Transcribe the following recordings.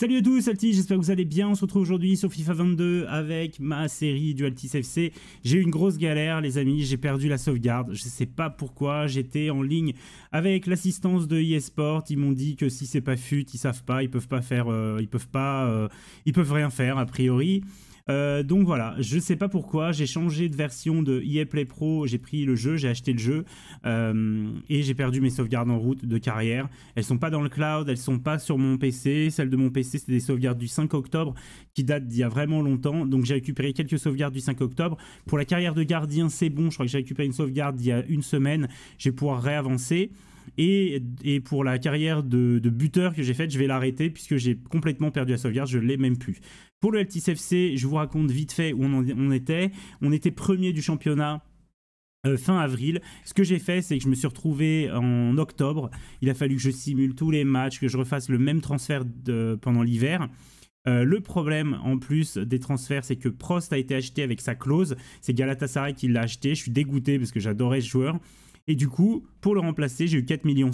Salut à tous, Altis. j'espère que vous allez bien. On se retrouve aujourd'hui sur FIFA 22 avec ma série du Altis FC. J'ai eu une grosse galère, les amis, j'ai perdu la sauvegarde. Je sais pas pourquoi, j'étais en ligne avec l'assistance de eSport. Ils m'ont dit que si c'est pas fut, ils savent pas, ils peuvent pas faire, euh, ils peuvent pas, euh, ils peuvent rien faire a priori. Euh, donc voilà, je sais pas pourquoi, j'ai changé de version de EA Play Pro, j'ai pris le jeu, j'ai acheté le jeu euh, et j'ai perdu mes sauvegardes en route de carrière. Elles sont pas dans le cloud, elles sont pas sur mon PC. Celles de mon PC, c'est des sauvegardes du 5 octobre qui datent d'il y a vraiment longtemps. Donc j'ai récupéré quelques sauvegardes du 5 octobre. Pour la carrière de gardien, c'est bon, je crois que j'ai récupéré une sauvegarde il y a une semaine, je vais pouvoir réavancer. Et, pour la carrière de, buteur que j'ai faite, je vais l'arrêter puisque j'ai complètement perdu la sauvegarde, je l'ai même plus. Pour le LTCFC, je vous raconte vite fait où on, était. On était premier du championnat euh, fin avril. Ce que j'ai fait, c'est que je me suis retrouvé en octobre. Il a fallu que je simule tous les matchs, que je refasse le même transfert pendant l'hiver. Euh, le problème en plus des transferts, c'est que Prost a été acheté avec sa clause. C'est Galatasaray qui l'a acheté. Je suis dégoûté parce que j'adorais ce joueur. Et du coup, pour le remplacer, j'ai eu 4,5 millions.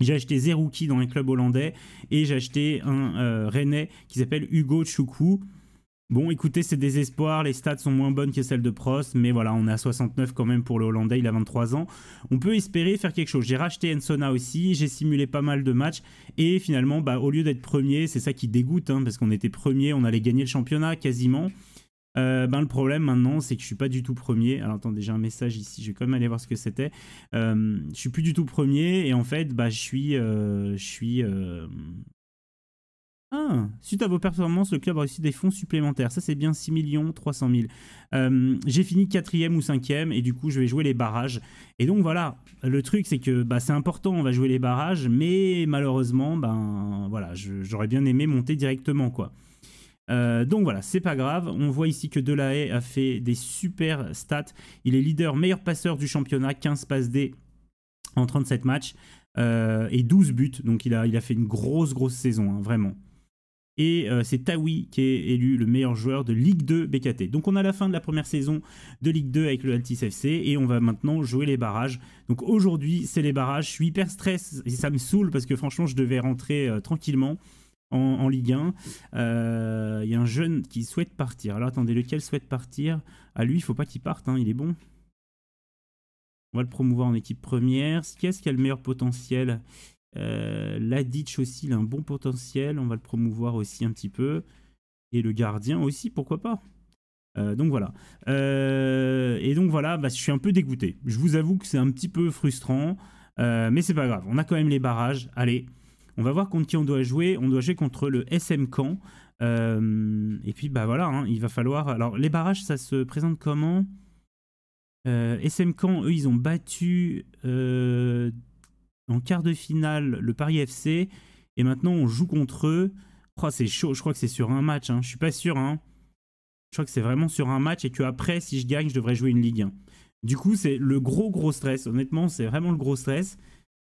J'ai acheté Zerouki dans un club hollandais et j'ai acheté un euh, Rennais qui s'appelle Hugo Choukou. Bon, écoutez, c'est désespoir, les stats sont moins bonnes que celles de Prost, mais voilà, on est à 69 quand même pour le Hollandais, il a 23 ans. On peut espérer faire quelque chose. J'ai racheté Ensona aussi, j'ai simulé pas mal de matchs, et finalement, bah, au lieu d'être premier, c'est ça qui dégoûte, hein, parce qu'on était premier, on allait gagner le championnat quasiment. Euh, ben, le problème maintenant, c'est que je suis pas du tout premier. Alors attendez, j'ai un message ici, je vais quand même aller voir ce que c'était. Euh, je suis plus du tout premier et en fait, bah, je suis. Euh, je suis ah, suite à vos performances, le club a reçu des fonds supplémentaires. Ça, c'est bien 6 300 000. j'ai fini quatrième ou cinquième. et du coup, je vais jouer les barrages. Et donc, voilà, le truc, c'est que bah, c'est important, on va jouer les barrages, mais malheureusement, ben, voilà, j'aurais bien aimé monter directement, quoi. Euh, donc voilà, c'est pas grave. On voit ici que Delahaye a fait des super stats. Il est leader, meilleur passeur du championnat, 15 passes D en 37 matchs euh, et 12 buts. Donc il a, il a fait une grosse, grosse saison, hein, vraiment. Et euh, c'est Tawi qui est élu le meilleur joueur de Ligue 2 BKT. Donc on a la fin de la première saison de Ligue 2 avec le Altis FC et on va maintenant jouer les barrages. Donc aujourd'hui c'est les barrages. Je suis hyper stress et ça me saoule parce que franchement je devais rentrer tranquillement en, Ligue 1. Euh, il y a un jeune qui souhaite partir. Alors attendez, lequel souhaite partir À lui, il faut pas qu'il parte, hein, il est bon. On va le promouvoir en équipe première. Qu'est-ce qui a le meilleur potentiel euh, ditch aussi, il a un bon potentiel. On va le promouvoir aussi un petit peu. Et le gardien aussi, pourquoi pas euh, donc voilà. Euh, et donc voilà, bah, je suis un peu dégoûté. Je vous avoue que c'est un petit peu frustrant, mais c'est pas grave. On a quand même les barrages. Allez, on va voir contre qui on doit jouer. On doit jouer contre le SM Camp. Euh, et puis, bah voilà, hein, il va falloir. Alors, les barrages, ça se présente comment euh, SM Camp, eux, ils ont battu euh, en quart de finale le Paris FC. Et maintenant, on joue contre eux. Oh, c'est chaud. Je crois que c'est sur un match. Je hein. Je suis pas sûr. Hein. Je crois que c'est vraiment sur un match et que après, si je gagne, je devrais jouer une Ligue 1. Du coup, c'est le gros, gros stress. Honnêtement, c'est vraiment le gros stress.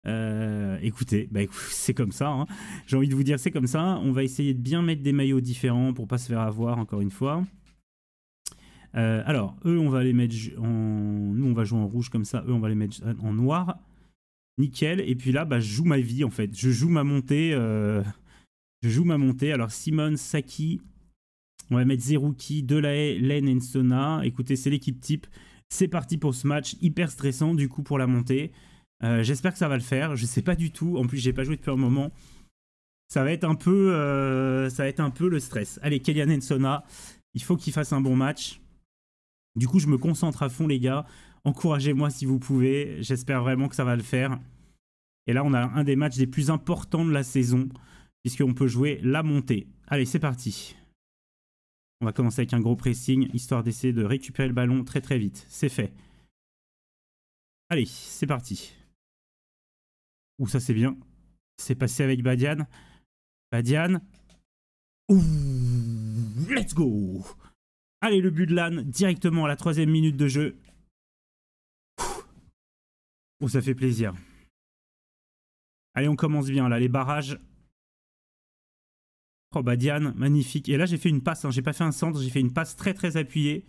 Euh, écoutez, bah, c'est comme ça. Hein. J'ai envie de vous dire, c'est comme ça. On va essayer de bien mettre des maillots différents pour pas se faire avoir, encore une fois. Euh, alors, eux, on va les mettre en... Nous, on va jouer en rouge comme ça. Eux, on va les mettre en noir. Nickel. Et puis là, bah, je joue ma vie, en fait. Je joue ma montée. Euh, je joue ma montée. Alors, Simone, Saki... On va mettre Zerouki, Delahaye, Len sona Écoutez, c'est l'équipe type. C'est parti pour ce match. Hyper stressant, du coup, pour la montée. Euh, j'espère que ça va le faire. Je sais pas du tout. En plus, j'ai pas joué depuis un moment. Ça va être un peu, euh, ça va être un peu le stress. Allez, Kellyan Ensona, il faut qu'il fasse un bon match. Du coup, je me concentre à fond, les gars. Encouragez-moi si vous pouvez. J'espère vraiment que ça va le faire. Et là, on a un des matchs les plus importants de la saison, puisqu'on peut jouer la montée. Allez, c'est parti. On va commencer avec un gros pressing, histoire d'essayer de récupérer le ballon très très vite. C'est fait. Allez, c'est parti. Ouh, ça c'est bien. C'est passé avec Badian. Badian. let's go Allez, le but de l'âne, directement à la troisième minute de jeu. Oh, ça fait plaisir. Allez, on commence bien là, les barrages. Oh Badian, magnifique. Et là j'ai fait une passe, hein. j'ai pas fait un centre, j'ai fait une passe très très appuyée.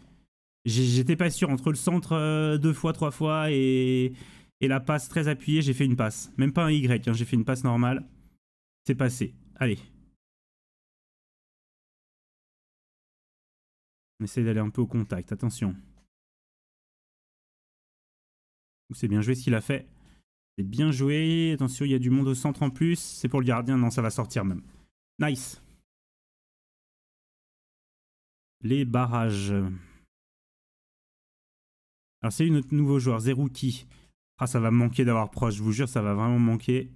J'étais pas sûr entre le centre euh, deux fois, trois fois et, et la passe très appuyée, j'ai fait une passe. Même pas un Y, hein, j'ai fait une passe normale. C'est passé. Allez. On essaie d'aller un peu au contact, attention. C'est bien joué ce qu'il a fait. C'est bien joué. Attention, il y a du monde au centre en plus. C'est pour le gardien. Non, ça va sortir même. Nice. Les barrages. Alors, c'est une autre nouveau joueur, Zerouki. Ah, ça va manquer d'avoir proche, je vous jure, ça va vraiment manquer.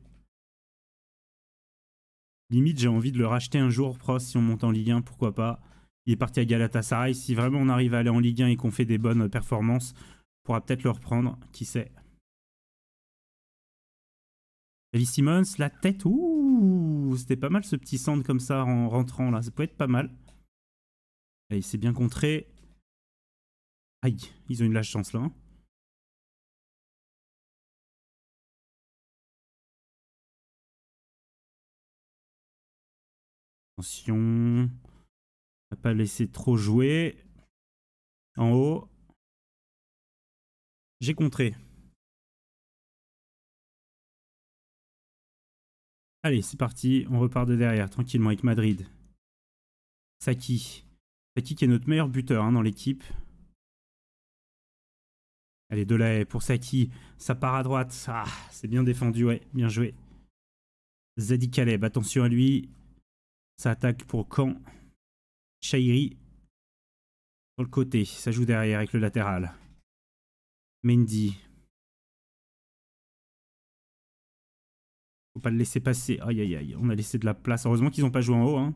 Limite, j'ai envie de le racheter un jour, proche si on monte en Ligue 1, pourquoi pas. Il est parti à Galatasaray. Si vraiment on arrive à aller en Ligue 1 et qu'on fait des bonnes performances, on pourra peut-être le reprendre, qui sait. Ellie Simmons, la tête, ouh, c'était pas mal ce petit centre comme ça en rentrant là, ça peut être pas mal. il s'est bien contré. Aïe, ils ont une lâche chance là. Hein. Attention. On va pas laisser trop jouer. En haut. J'ai contré. Allez, c'est parti. On repart de derrière, tranquillement, avec Madrid. Saki. Saki qui est notre meilleur buteur hein, dans l'équipe. Allez, de là pour Saki. Ça part à droite. Ah, c'est bien défendu, ouais. Bien joué. Zadi Kaleb, attention à lui. Ça attaque pour quand Shairi. Sur le côté. Ça joue derrière avec le latéral. Mendy. Faut pas le laisser passer. Aïe aïe aïe. On a laissé de la place. Heureusement qu'ils n'ont pas joué en haut. Hein.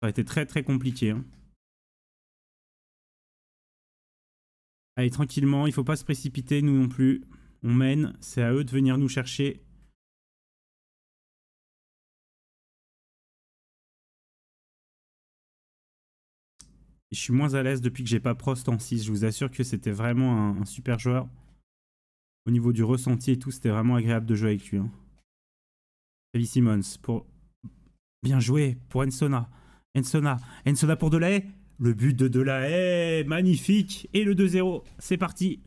Ça a été très très compliqué. Hein. Allez, tranquillement. Il ne faut pas se précipiter, nous non plus. On mène. C'est à eux de venir nous chercher. je suis moins à l'aise depuis que j'ai pas Prost en 6. Je vous assure que c'était vraiment un, super joueur. Au niveau du ressenti et tout, c'était vraiment agréable de jouer avec lui. Hein. Simmons, pour... bien joué pour Ensona. Ensona, Ensona pour Delahaye. Le but de Delahaye, magnifique. Et le 2-0, c'est parti.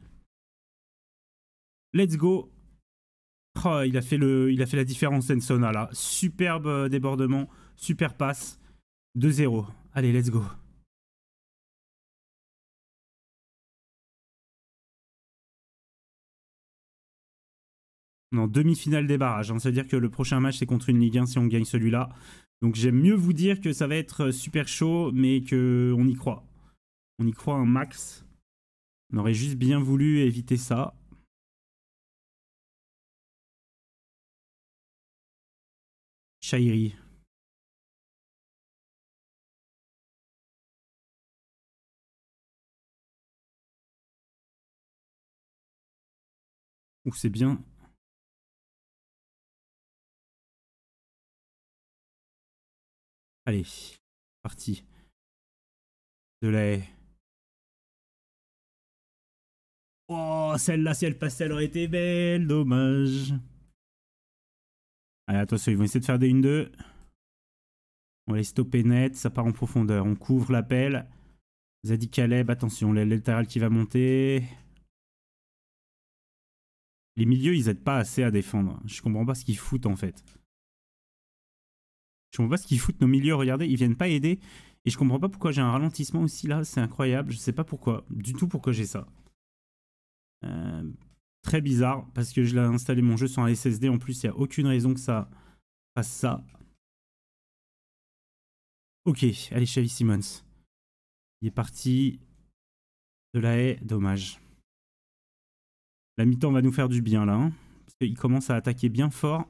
Let's go. Oh, il, a fait le, il a fait la différence, Ensona, là. Superbe euh, débordement, super passe. 2-0. Allez, let's go. Non, demi-finale des barrages. Hein. C'est-à-dire que le prochain match, c'est contre une Ligue 1 si on gagne celui-là. Donc j'aime mieux vous dire que ça va être euh, super chaud, mais qu'on y croit. On y croit un max. On aurait juste bien voulu éviter ça. Chahiri. Ouh, c'est bien Allez, parti. De la Oh, celle-là, si elle passait, elle aurait été belle. Dommage. Allez, attention, ils vont essayer de faire des 1-2. On les stopper net, ça part en profondeur. On couvre l'appel. Zadi Caleb, attention, L'Eltaral qui va monter. Les milieux, ils aident pas assez à défendre. Je comprends pas ce qu'ils foutent en fait. Je comprends pas ce qu'ils foutent nos milieux, regardez, ils viennent pas aider. Et je comprends pas pourquoi j'ai un ralentissement aussi là, c'est incroyable. Je sais pas pourquoi, du tout pourquoi j'ai ça. Euh, très bizarre, parce que je l'ai installé mon jeu sur un SSD. En plus, il n'y a aucune raison que ça fasse ça. Ok, allez, Chevy Simmons. Il est parti de la haie, dommage. La mi-temps va nous faire du bien là, hein, parce qu'il commence à attaquer bien fort.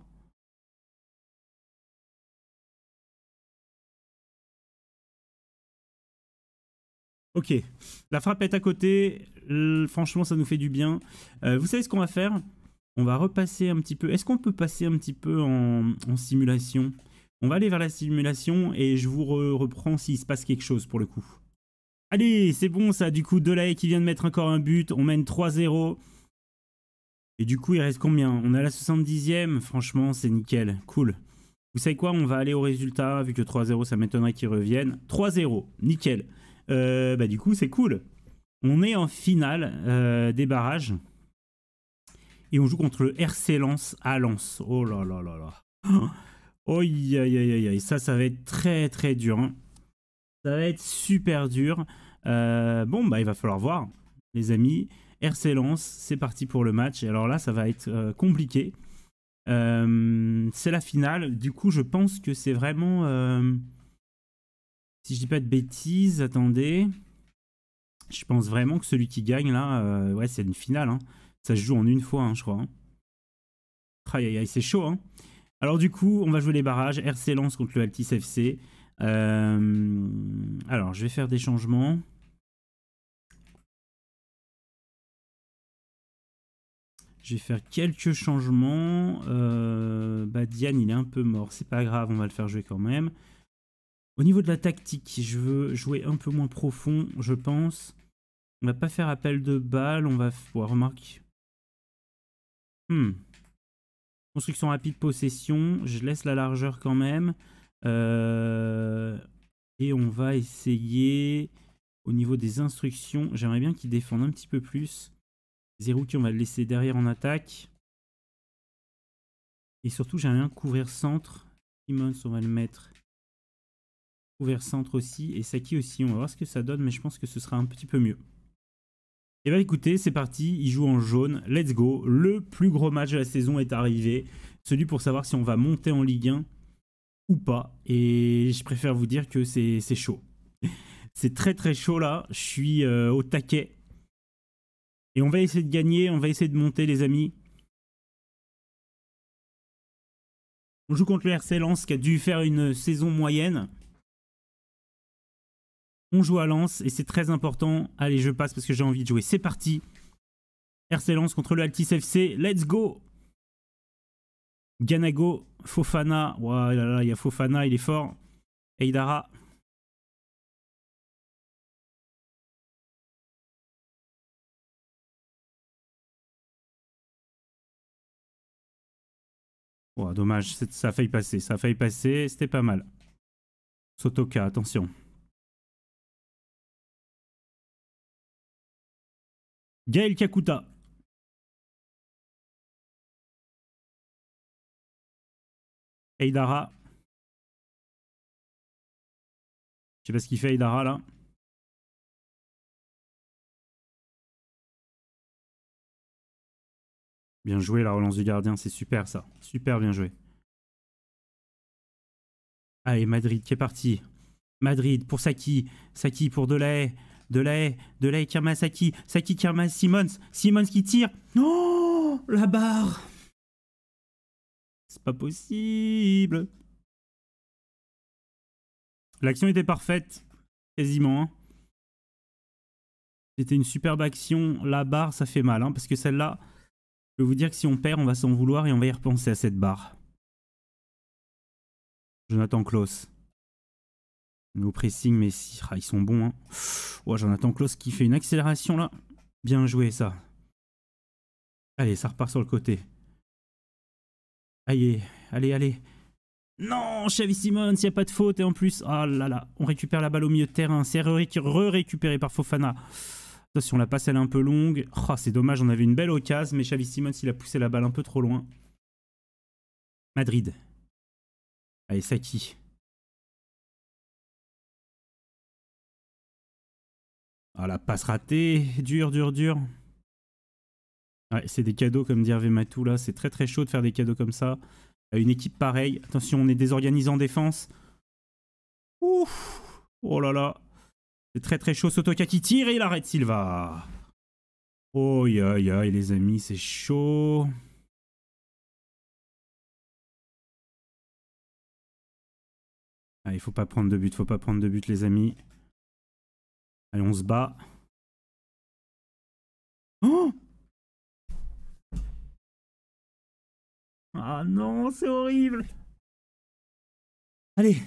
Ok, la frappe est à côté. Franchement, ça nous fait du bien. Euh, vous savez ce qu'on va faire On va repasser un petit peu. Est-ce qu'on peut passer un petit peu en, simulation On va aller vers la simulation et je vous reprends s'il se passe quelque chose pour le coup. Allez, c'est bon ça. Du coup, Delay qui vient de mettre encore un but. On mène 3-0. Et du coup, il reste combien On a la 70e. Franchement, c'est nickel. Cool. Vous savez quoi On va aller au résultat. Vu que 3-0, ça m'étonnerait qu'ils reviennent. 3-0. Nickel. Euh, bah, du coup, c'est cool. On est en finale euh, des barrages. Et on joue contre le RC Lens à Lens. Oh là là là là. Oh, Ça, ça va être très, très dur. Ça va être super dur. Euh, bon, bah, il va falloir voir, les amis. RC Lens, c'est parti pour le match. Alors là, ça va être compliqué. c'est la finale. Du coup, je pense que c'est vraiment si je dis pas de bêtises, attendez. Je pense vraiment que celui qui gagne là, euh, ouais, c'est une finale. Hein. Ça se joue en une fois, hein, je crois. Hein. Aïe aïe c'est chaud. Alors du coup, on va jouer les barrages. RC Lance contre le Altis FC. Euh, alors, je vais faire des changements. Je vais faire quelques changements. Euh, bah, Diane, il est un peu mort. C'est pas grave, on va le faire jouer quand même. Au niveau de la tactique, je veux jouer un peu moins profond, je pense. On va pas faire appel de balles, on va... voir. Oh, remarque. Hmm. Construction rapide, possession. Je laisse la largeur quand même. Euh, et on va essayer... Au niveau des instructions, j'aimerais bien qu'ils défendent un petit peu plus. Zerouki, on va le laisser derrière en attaque. Et surtout, j'aimerais bien couvrir centre. Simmons, on va le mettre Ouvert centre aussi. Et Saki aussi. On va voir ce que ça donne. Mais je pense que ce sera un petit peu mieux. Et eh bah ben, écoutez, c'est parti. Il joue en jaune. Let's go. Le plus gros match de la saison est arrivé. Celui pour savoir si on va monter en Ligue 1 ou pas. Et je préfère vous dire que c'est chaud. C'est très très chaud là. Je suis euh, au taquet. Et on va essayer de gagner. On va essayer de monter les amis. On joue contre le RC Lens qui a dû faire une saison moyenne. On joue à lance et c'est très important. Allez, je passe parce que j'ai envie de jouer. C'est parti. RC Lance contre le Altis FC. Let's go Ganago, Fofana. là là, il y a Fofana, il est fort. Eidara. dommage, ça a failli passer. Ça a failli passer, c'était pas mal. Sotoka, attention. Gaël Kakuta. Eidara. Je sais pas ce qu'il fait Eidara là. Bien joué la relance du gardien, c'est super ça. Super bien joué. Allez, Madrid qui est parti. Madrid pour Saki. Saki pour Delay. De la haie, de la haie Kirma Saki, Saki qui Simmons, Simmons qui tire. Non, oh, la barre. C'est pas possible. L'action était parfaite, quasiment. Hein. C'était une superbe action. La barre, ça fait mal, hein, parce que celle-là, je peux vous dire que si on perd, on va s'en vouloir et on va y repenser à cette barre. Jonathan Klaus. Nos pressing, mais si, ah, ils sont bons. Hein. j'en attends Klaus qui fait une accélération là. Bien joué ça. Allez, ça repart sur le côté. Allez, allez, allez. Non, Xavi Simons, il n'y a pas de faute. Et en plus, ah là là, on récupère la balle au milieu de terrain. C'est re-récupéré par Fofana. Attention, la passe, elle est un peu longue. Oh, c'est dommage, on avait une belle occasion, mais Xavi Simons, s'il a poussé la balle un peu trop loin. Madrid. Allez, Saki. Ah, la passe ratée, dur, dur, dur. Ouais, c'est des cadeaux, comme dit Hervé Matou, là. C'est très, très chaud de faire des cadeaux comme ça. Euh, une équipe pareille. Attention, on est désorganisé en défense. Ouf Oh là là C'est très, très chaud. Sotoka qui tire et il arrête Silva. Oh, ya, aïe les amis, c'est chaud. Ah, il faut pas prendre de but, faut pas prendre de but, les amis. Allez, on se bat. Oh Ah non, c'est horrible Allez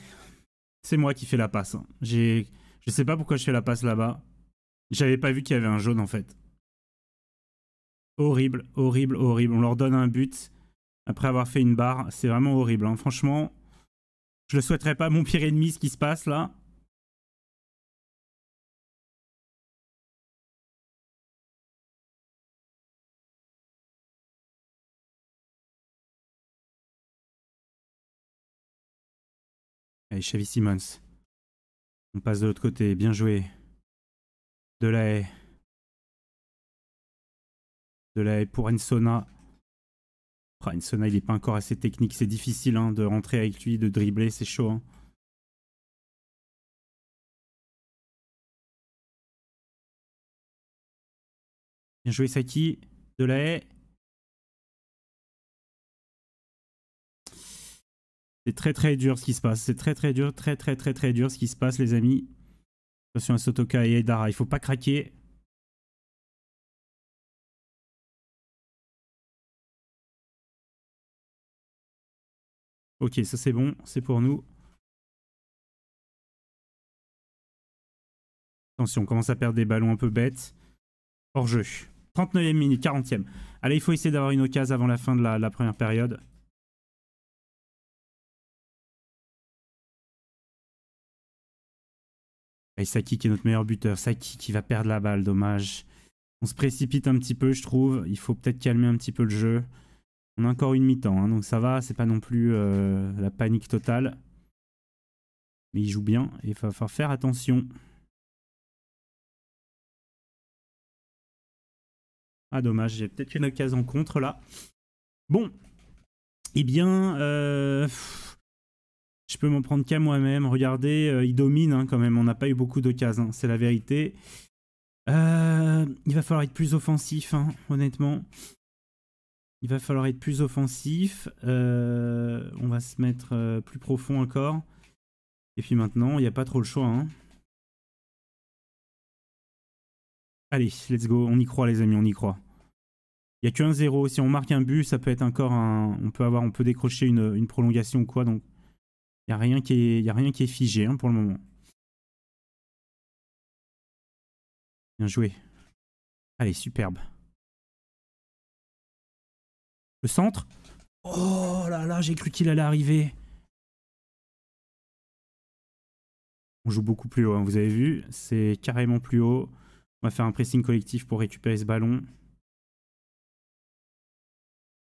C'est moi qui fais la passe. Hein. J'ai... Je sais pas pourquoi je fais la passe là-bas. J'avais pas vu qu'il y avait un jaune en fait. Horrible, horrible, horrible. On leur donne un but après avoir fait une barre. C'est vraiment horrible. Hein. Franchement, je le souhaiterais pas mon pire ennemi ce qui se passe là. Allez, Chevy Simmons. On passe de l'autre côté, bien joué. De la haie. De la haie pour Ensona. Ah, Ensona, il n'est pas encore assez technique. C'est difficile hein, de rentrer avec lui, de dribbler, c'est chaud. Hein. Bien joué, Saki. De la haie. C'est très très dur ce qui se passe. C'est très très dur, très très très très dur ce qui se passe, les amis. Attention à Sotoka et Aidara, il faut pas craquer. Ok, ça c'est bon, c'est pour nous. Attention, on commence à perdre des ballons un peu bêtes. Hors jeu. 39e minute, 40e. Allez, il faut essayer d'avoir une occasion avant la fin de la première période. Et Saki qui est notre meilleur buteur, Saki qui va perdre la balle, dommage. On se précipite un petit peu, je trouve. Il faut peut-être calmer un petit peu le jeu. On a encore une mi-temps, hein, donc ça va, c'est pas non plus euh, la panique totale. Mais il joue bien il va falloir faire attention. Ah dommage, j'ai peut-être une occasion contre là. Bon, eh bien, euh, je peux m'en prendre qu'à moi-même. Regardez, euh, il domine hein, quand même. On n'a pas eu beaucoup d'occasions, cases. c'est la vérité. Euh, il va falloir être plus offensif, hein, honnêtement. Il va falloir être plus offensif. Euh, on va se mettre plus profond encore. Et puis maintenant, il n'y a pas trop le choix. Hein. Allez, let's go. On y croit, les amis, on y croit. Il n'y a que 1-0. Si on marque un but, ça peut être encore un. On peut avoir, on peut décrocher une, une prolongation ou quoi. Donc il n'y a, rien qui est, y a rien qui est figé hein, pour le moment. Bien joué. Allez, superbe. Le centre. Oh là là, j'ai cru qu'il allait arriver. On joue beaucoup plus haut, hein, vous avez vu. C'est carrément plus haut. On va faire un pressing collectif pour récupérer ce ballon.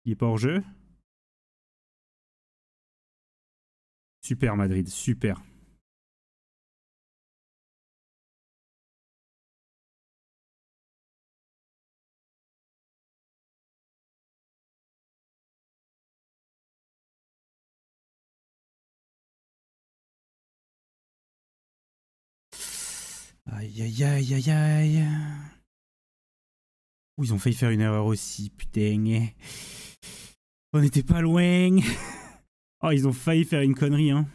Il est pas hors jeu Super Madrid, super. Aïe aïe aïe aïe aïe. ils ont failli faire une erreur aussi, putain. On n'était pas loin. Oh, ils ont failli faire une connerie, hein.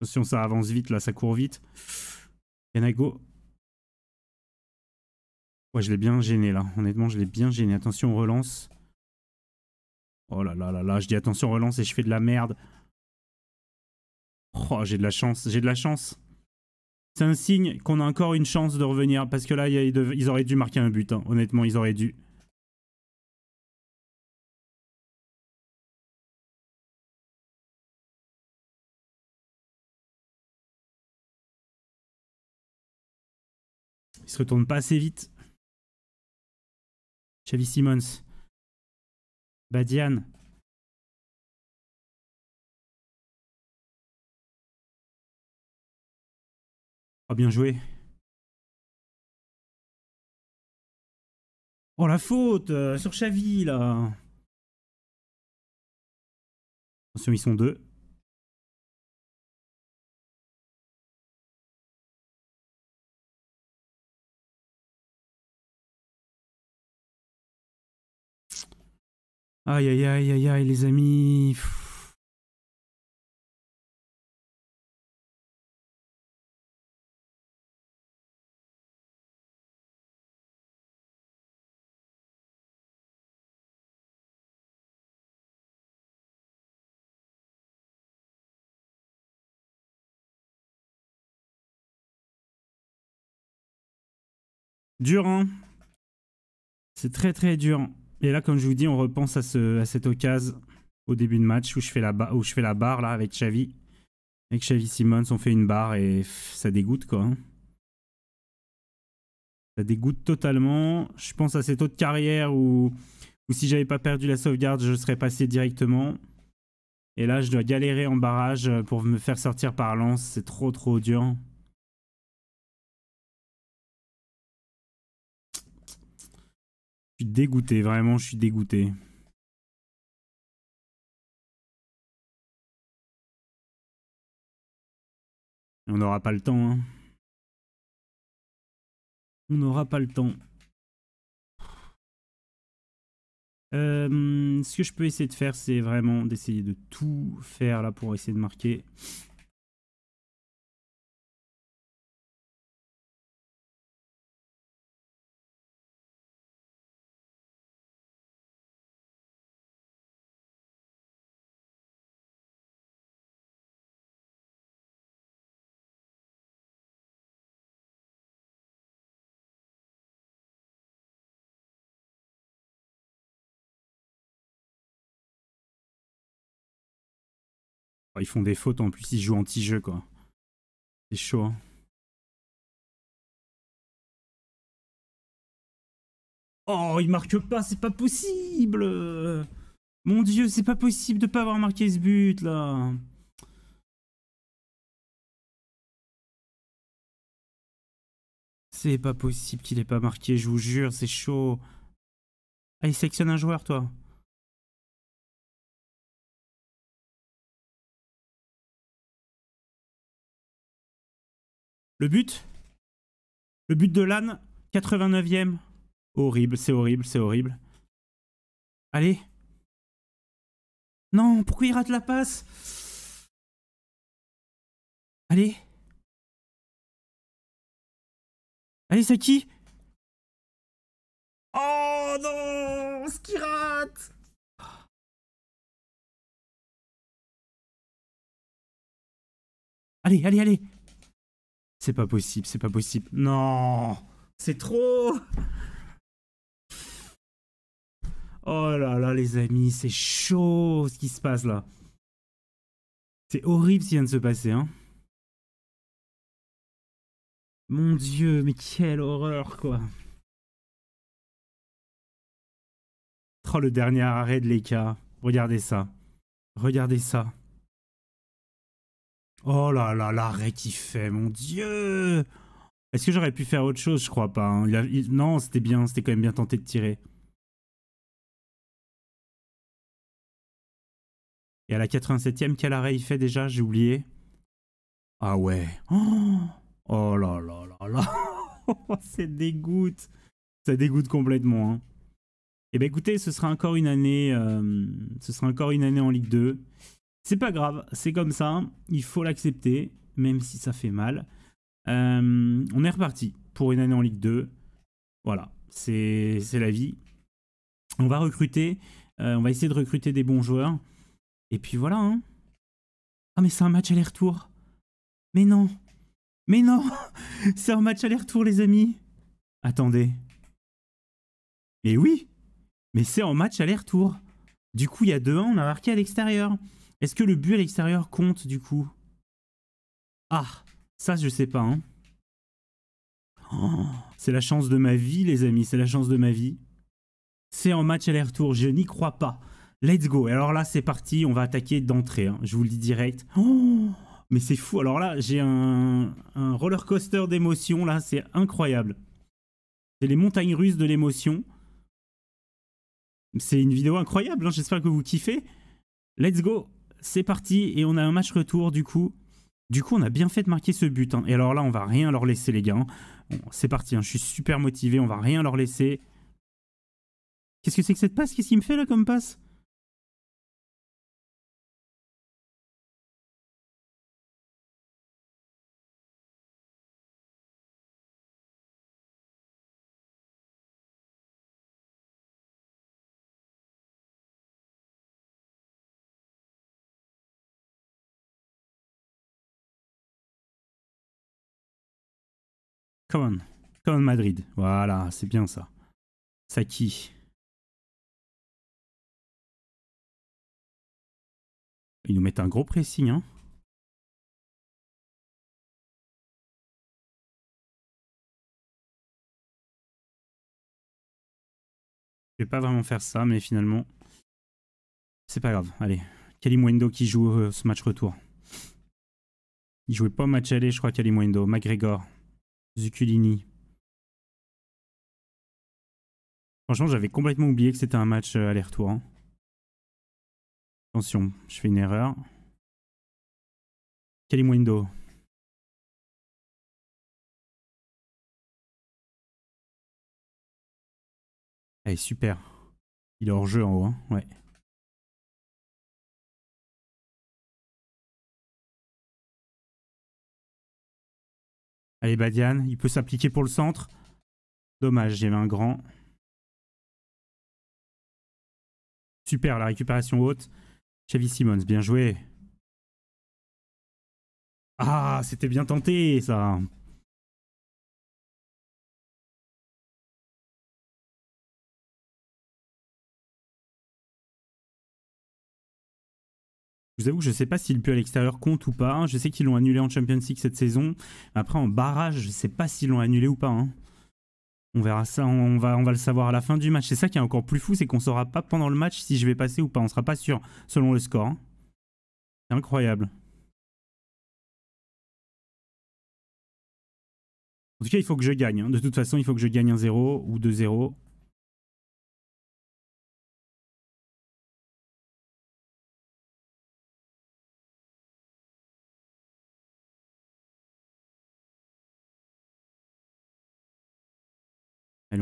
Attention, ça avance vite, là, ça court vite. go Ouais, je l'ai bien gêné, là. Honnêtement, je l'ai bien gêné. Attention, relance. Oh là là là là, je dis attention, relance et je fais de la merde. Oh, j'ai de la chance, j'ai de la chance. C'est un signe qu'on a encore une chance de revenir. Parce que là, ils auraient dû marquer un but. Hein. Honnêtement, ils auraient dû. se retourne pas assez vite. Chavis Simmons. Badian. Oh, bien joué. Oh, la faute euh, sur Chavis, là. Attention, ils sont deux. Aïe, aïe, aïe, aïe, aïe, les amis. Durant. Hein. C'est très très dur. Et là, comme je vous dis, on repense à, cette occasion au début de match où je fais la, barre là avec Xavi. Avec Xavi Simmons, on fait une barre et ça dégoûte quoi. Hein. Ça dégoûte totalement. Je pense à cette autre carrière où, où si j'avais pas perdu la sauvegarde, je serais passé directement. Et là, je dois galérer en barrage pour me faire sortir par lance. C'est trop trop dur dégoûté, vraiment, je suis dégoûté. On n'aura pas le temps, hein. On n'aura pas le temps. Euh, ce que je peux essayer de faire, c'est vraiment d'essayer de tout faire là pour essayer de marquer. Ils font des fautes en plus, ils jouent anti-jeu quoi. C'est chaud. Hein. Oh, il marque pas, c'est pas possible Mon dieu, c'est pas possible de pas avoir marqué ce but là C'est pas possible qu'il ait pas marqué, je vous jure, c'est chaud. Ah, il sélectionne un joueur, toi. Le but Le but de l'âne 89ème. Horrible, c'est horrible, c'est horrible. Allez. Non, pourquoi il rate la passe Allez. Allez, qui Oh non Ce qui rate Allez, allez, allez c'est pas possible, c'est pas possible. Non C'est trop Oh là là, les amis, c'est chaud ce qui se passe là. C'est horrible ce qui vient de se passer, hein. Mon dieu, mais quelle horreur, quoi. Oh, le dernier arrêt de l'ECA. Regardez ça. Regardez ça. Oh là là, l'arrêt qu'il fait, mon dieu Est-ce que j'aurais pu faire autre chose Je crois pas. Hein. Non, c'était bien, c'était quand même bien tenté de tirer. Et à la 87e, quel arrêt il fait déjà J'ai oublié. Ah ouais. Oh, là là là là C'est dégoûte Ça dégoûte complètement. Hein. Eh bien écoutez, ce sera encore une année, euh, ce sera encore une année en Ligue 2. C'est pas grave, c'est comme ça, il faut l'accepter, même si ça fait mal. Euh, on est reparti pour une année en Ligue 2. Voilà, c'est la vie. On va recruter, euh, on va essayer de recruter des bons joueurs. Et puis voilà. Hein. Ah mais c'est un match aller-retour. Mais non. Mais non C'est un match aller-retour les amis. Attendez. Mais oui Mais c'est en match aller-retour. Du coup, il y a deux 1 on a marqué à l'extérieur. Est-ce que le but à l'extérieur compte du coup Ah, ça je sais pas. Hein. Oh, c'est la chance de ma vie les amis, c'est la chance de ma vie. C'est en match aller-retour, je n'y crois pas. Let's go. Alors là, c'est parti, on va attaquer d'entrée. Hein. Je vous le dis direct. Oh, mais c'est fou. Alors là, j'ai un, un, roller coaster d'émotions. Là, c'est incroyable. C'est les montagnes russes de l'émotion. C'est une vidéo incroyable. Hein. J'espère que vous kiffez. Let's go c'est parti et on a un match retour du coup. Du coup, on a bien fait de marquer ce but. Hein. Et alors là, on va rien leur laisser, les gars. Hein. c'est parti, hein. je suis super motivé, on va rien leur laisser. Qu'est-ce que c'est que cette passe Qu'est-ce qu'il me fait là comme passe Common. Madrid. Voilà, c'est bien ça. Saki. Ils nous mettent un gros pressing, hein. Je vais pas vraiment faire ça, mais finalement, c'est pas grave. Allez, Kalimwendo qui joue euh, ce match retour. Il jouait pas au match aller, je crois, Kalimwendo. McGregor. Zuculini. Franchement, j'avais complètement oublié que c'était un match euh, aller-retour. Hein. Attention, je fais une erreur. Kalim Allez, eh, super. Il est hors jeu en haut, hein. ouais. Allez, Badian, il peut s'appliquer pour le centre. Dommage, j'ai un grand. Super, la récupération haute. Chevy Simmons, bien joué. Ah, c'était bien tenté, ça. Je vous avoue que je ne sais pas si le à l'extérieur compte ou pas. Hein. Je sais qu'ils l'ont annulé en Champions League cette saison. Après, en barrage, je ne sais pas s'ils l'ont annulé ou pas. Hein. On verra ça, on va, on va le savoir à la fin du match. C'est ça qui est encore plus fou, c'est qu'on ne saura pas pendant le match si je vais passer ou pas. On ne sera pas sûr selon le score. Hein. C'est incroyable. En tout cas, il faut que je gagne. De toute façon, il faut que je gagne 1-0 ou 2-0.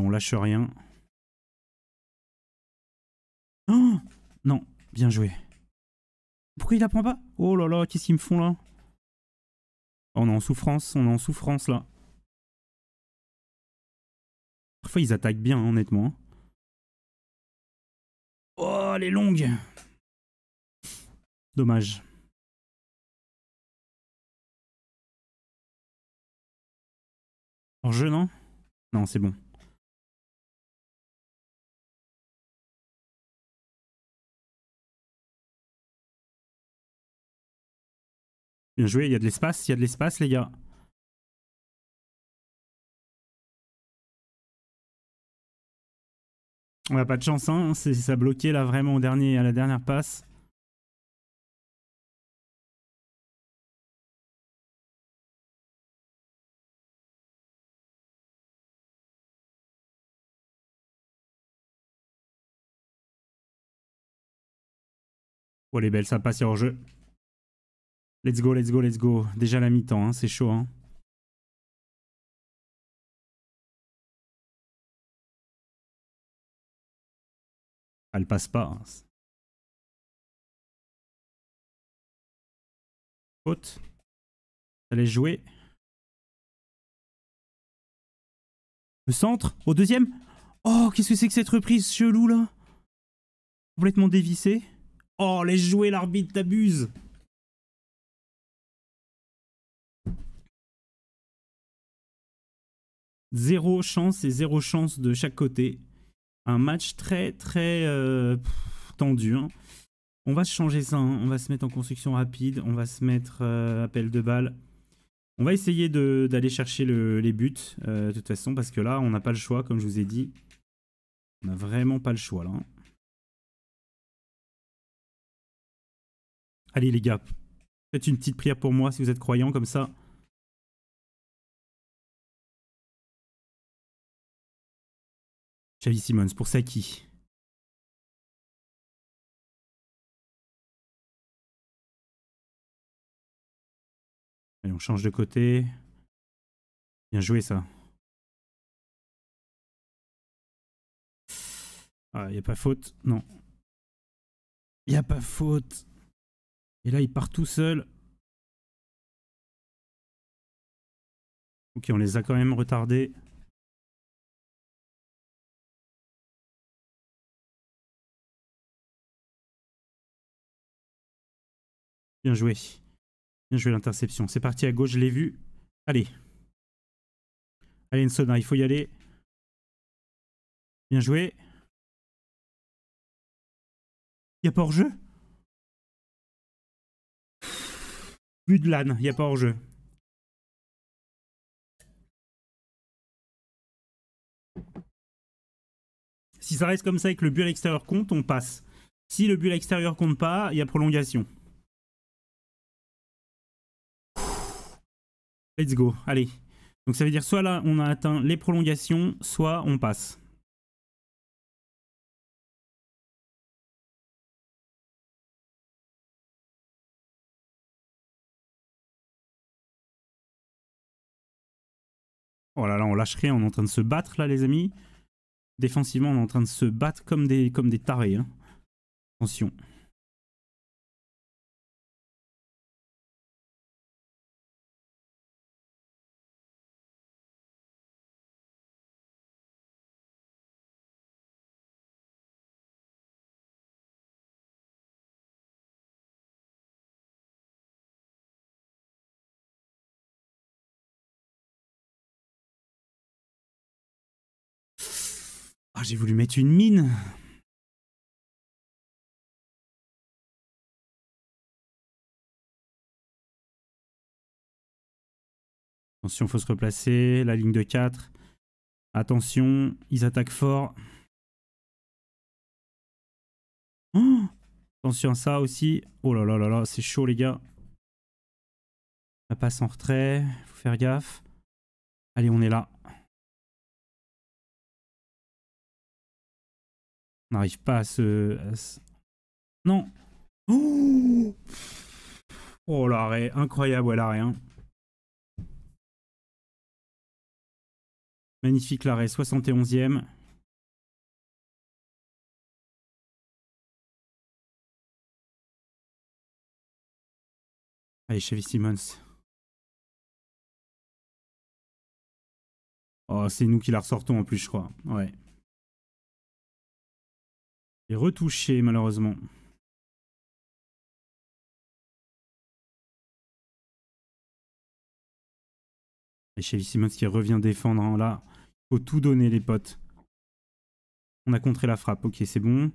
on lâche rien. Oh, non, bien joué. Pourquoi il apprend pas Oh là là, qu'est-ce qu'ils me font là On est en souffrance, on est en souffrance là. Parfois ils attaquent bien, hein, honnêtement. Hein. Oh, les longues. Dommage. En jeu, non Non, c'est bon. Bien joué, il y a de l'espace, il y a de l'espace les gars. On n'a pas de chance, hein. ça bloquait là vraiment au dernier, à la dernière passe. Oh les belles, ça passe hors jeu. Let's go, let's go, let's go. Déjà la mi-temps, hein, c'est chaud. Hein. Ah, elle passe pas. Hein. Ça laisse jouer. Le centre, au deuxième. Oh, qu'est-ce que c'est que cette reprise chelou là Complètement dévissée. Oh, laisse jouer l'arbitre, t'abuses Zéro chance et zéro chance de chaque côté. Un match très très euh, tendu. Hein. On va changer ça, hein. on va se mettre en construction rapide, on va se mettre euh, appel de balle. On va essayer d'aller chercher les buts euh, de toute façon parce que là on n'a pas le choix comme je vous ai dit. On n'a vraiment pas le choix là. Hein. Allez les gars, faites une petite prière pour moi si vous êtes croyants comme ça. Xavi Simons pour Saki. Allez, on change de côté. Bien joué ça. Ah, il n'y a pas faute. Non. Il n'y a pas faute. Et là, il part tout seul. Ok, on les a quand même retardés. Bien joué. Bien joué l'interception. C'est parti à gauche, je l'ai vu. Allez. Allez, Nsona, il faut y aller. Bien joué. Il a pas hors-jeu But de l'âne, il a pas hors-jeu. Si ça reste comme ça et que le but à l'extérieur compte, on passe. Si le but à l'extérieur compte pas, il y a prolongation. Let's go, allez. Donc ça veut dire soit là on a atteint les prolongations, soit on passe. Oh là là, on lâche rien, on est en train de se battre là les amis. Défensivement, on est en train de se battre comme des, comme des tarés. Hein. Attention. Ah, j'ai voulu mettre une mine. Attention, faut se replacer. La ligne de 4. Attention, ils attaquent fort. Oh, attention à ça aussi. Oh là là là là, c'est chaud les gars. La passe en retrait, faut faire gaffe. Allez, on est là. On n'arrive pas à se... Non oh, oh, l'arrêt, incroyable, elle l'arrêt. rien hein. Magnifique l'arrêt, 71e. Allez, Chevy Simmons. Oh, c'est nous qui la ressortons en plus, je crois. Ouais retouché malheureusement. Et Chevy qui revient défendre hein, Là, là. Faut tout donner les potes. On a contré la frappe. Ok, c'est bon.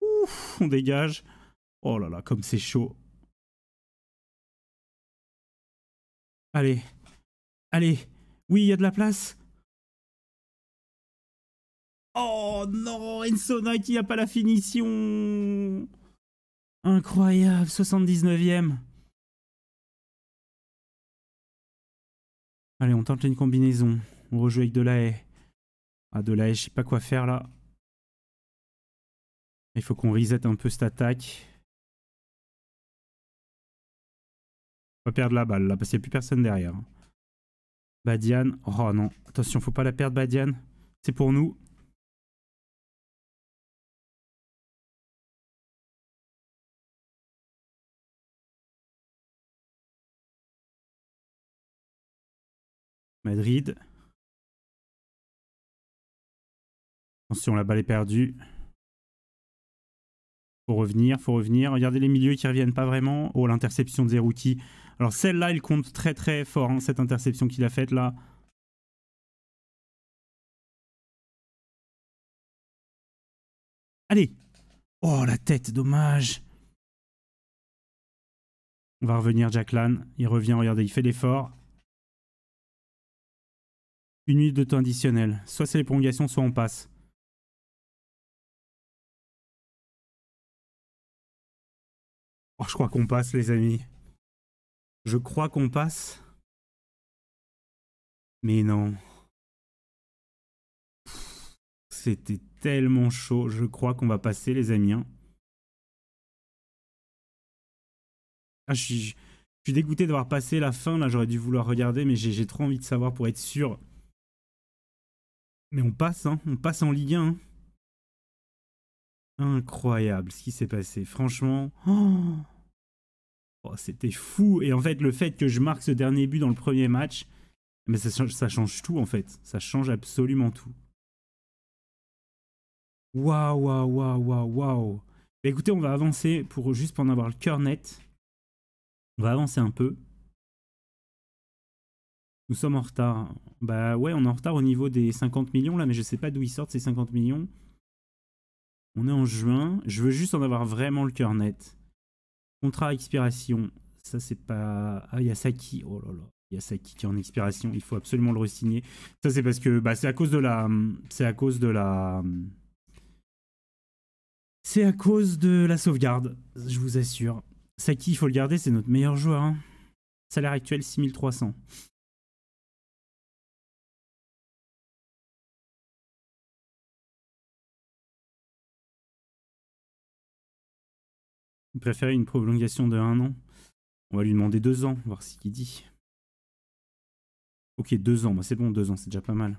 Ouf, on dégage. Oh là là, comme c'est chaud. Allez. Allez. Oui, il y a de la place. Oh non, Ensona qui n'a pas la finition. Incroyable, 79ème. Allez, on tente une combinaison. On rejoue avec de la Delahaye. Ah, Delahaye, je sais pas quoi faire là. Il faut qu'on reset un peu cette attaque. On va perdre la balle là, parce qu'il n'y a plus personne derrière. Hein. Badian. Oh non, attention, faut pas la perdre, Badian. C'est pour nous. Madrid. Attention, la balle est perdue. Faut revenir, faut revenir. Regardez les milieux qui reviennent pas vraiment. Oh, l'interception de Zerouki. Alors celle-là, il compte très très fort, hein, cette interception qu'il a faite là. Allez Oh, la tête, dommage On va revenir, Jack Il revient, regardez, il fait l'effort une minute de temps additionnel. Soit c'est les prolongations, soit on passe. Oh, je crois qu'on passe, les amis. Je crois qu'on passe. Mais non. C'était tellement chaud. Je crois qu'on va passer, les amis. Hein. Ah, je je suis dégoûté d'avoir passé la fin. Là, j'aurais dû vouloir regarder, mais j'ai trop envie de savoir pour être sûr. Mais on passe, hein. On passe en Ligue 1. Hein. Incroyable ce qui s'est passé. Franchement, oh c'était fou. Et en fait, le fait que je marque ce dernier but dans le premier match, mais ça, change, tout en fait. Ça change absolument tout. Waouh, waouh, waouh, waouh, waouh. Bah, écoutez, on va avancer pour juste pour en avoir le cœur net. On va avancer un peu. Nous sommes en retard. Hein. Bah ouais, on est en retard au niveau des 50 millions là, mais je sais pas d'où ils sortent ces 50 millions. On est en juin, je veux juste en avoir vraiment le cœur net. Contrat à expiration, ça c'est pas... Ah, il y a Saki. oh là là, Il y a Saki qui est en expiration, il faut absolument le re-signer. Ça c'est parce que... Bah c'est à cause de la... C'est à cause de la... C'est à cause de la sauvegarde, je vous assure. Saki, il faut le garder, c'est notre meilleur joueur. Hein. Salaire actuel 6300. Il préférait une prolongation de un an. On va lui demander deux ans, voir ce qu'il dit. Ok, deux ans, bah c'est bon, deux ans, c'est déjà pas mal.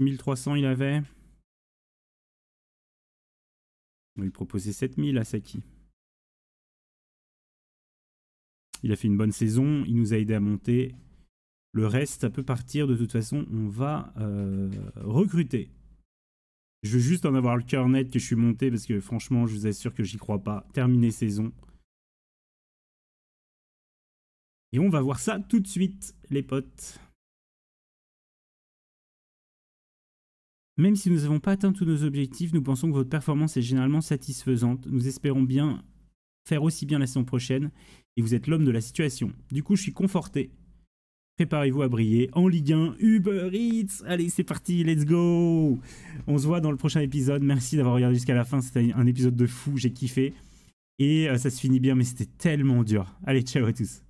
1300 il avait. On lui proposait 7000 à Saki. Il a fait une bonne saison, il nous a aidé à monter. Le reste, ça peut partir. De toute façon, on va euh, recruter. Je veux juste en avoir le cœur net que je suis monté parce que franchement, je vous assure que j'y crois pas. Terminé saison. Et on va voir ça tout de suite, les potes. Même si nous n'avons pas atteint tous nos objectifs, nous pensons que votre performance est généralement satisfaisante. Nous espérons bien faire aussi bien la saison prochaine et vous êtes l'homme de la situation. Du coup, je suis conforté préparez-vous à briller en Ligue 1 Uber Eats. Allez, c'est parti, let's go. On se voit dans le prochain épisode. Merci d'avoir regardé jusqu'à la fin. C'était un épisode de fou, j'ai kiffé. Et euh, ça se finit bien, mais c'était tellement dur. Allez, ciao à tous.